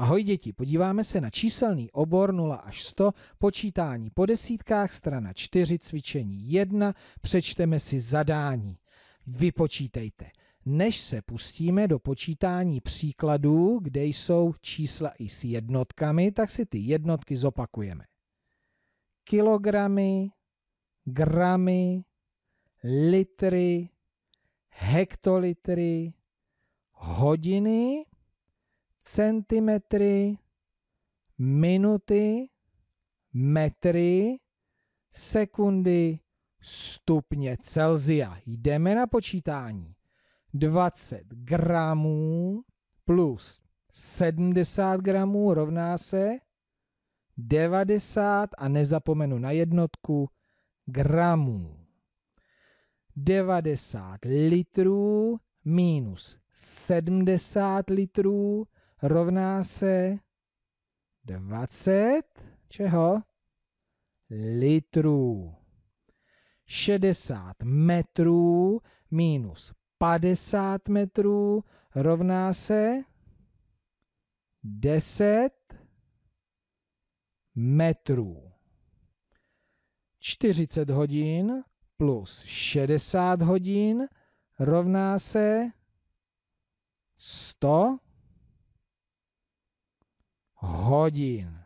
Ahoj děti, podíváme se na číselný obor 0 až 100, počítání po desítkách, strana 4, cvičení 1, přečteme si zadání. Vypočítejte. Než se pustíme do počítání příkladů, kde jsou čísla i s jednotkami, tak si ty jednotky zopakujeme. Kilogramy, gramy, litry, hektolitry, hodiny centimetry, minuty, metry, sekundy, stupně Celzia. Jdeme na počítání. 20 gramů plus 70 gramů rovná se 90 a nezapomenu na jednotku gramů. 90 litrů minus 70 litrů rovná se 20 čeho? Litrů. 60 metrů minus 50 metrů rovná se 10 metrů. 40 hodin plus 60 hodin rovná se 100 hodin.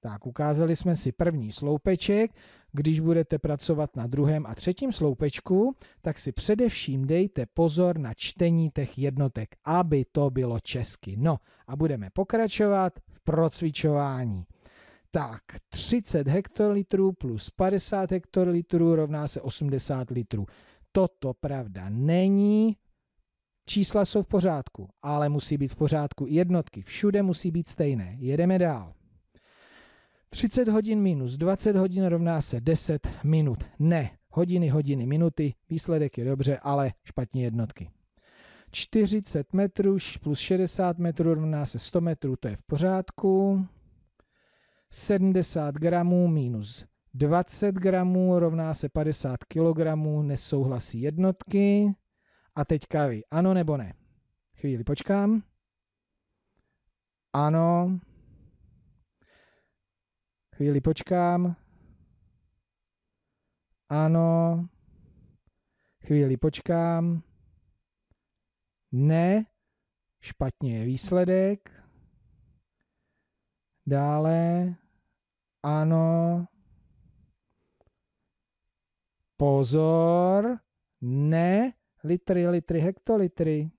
Tak, ukázali jsme si první sloupeček. Když budete pracovat na druhém a třetím sloupečku, tak si především dejte pozor na čtení těch jednotek, aby to bylo česky. No a budeme pokračovat v procvičování. Tak, 30 hektolitrů plus 50 hektolitrů rovná se 80 litrů. Toto pravda není, Čísla jsou v pořádku, ale musí být v pořádku i jednotky. Všude musí být stejné. Jedeme dál. 30 hodin minus 20 hodin rovná se 10 minut. Ne, hodiny, hodiny, minuty, výsledek je dobře, ale špatně jednotky. 40 metrů plus 60 metrů rovná se 100 metrů, to je v pořádku. 70 gramů minus 20 gramů rovná se 50 kilogramů, nesouhlasí jednotky. A teďka vy, ano nebo ne? Chvíli počkám. Ano. Chvíli počkám. Ano. Chvíli počkám. Ne. Špatně je výsledek. Dále. Ano. Pozor. Ne litry, litry, hektolitry.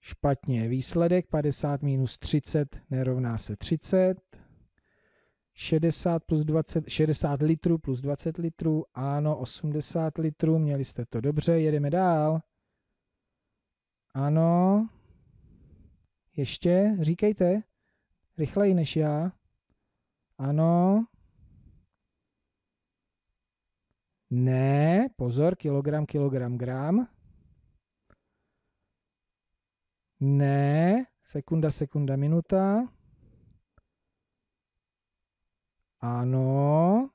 Špatně výsledek 50 minus 30 nerovná se 30. 60, plus 20, 60 litrů plus 20 litrů, ano, 80 litrů, měli jste to dobře, jedeme dál. Ano, ještě, říkejte, rychleji než já. Ano, Ne, pozor, kilogram, kilogram, gram. Ne, sekunda, sekunda, minuta. Ano.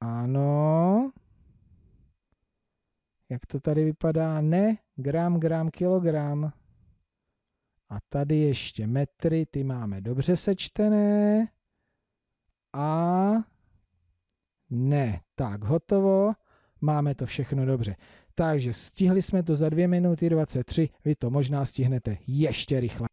Ano. Jak to tady vypadá? Ne, gram, gram, kilogram. A tady ještě metry, ty máme dobře sečtené. A ne. Tak, hotovo. Máme to všechno dobře. Takže stihli jsme to za 2 minuty 23. Vy to možná stihnete ještě rychle.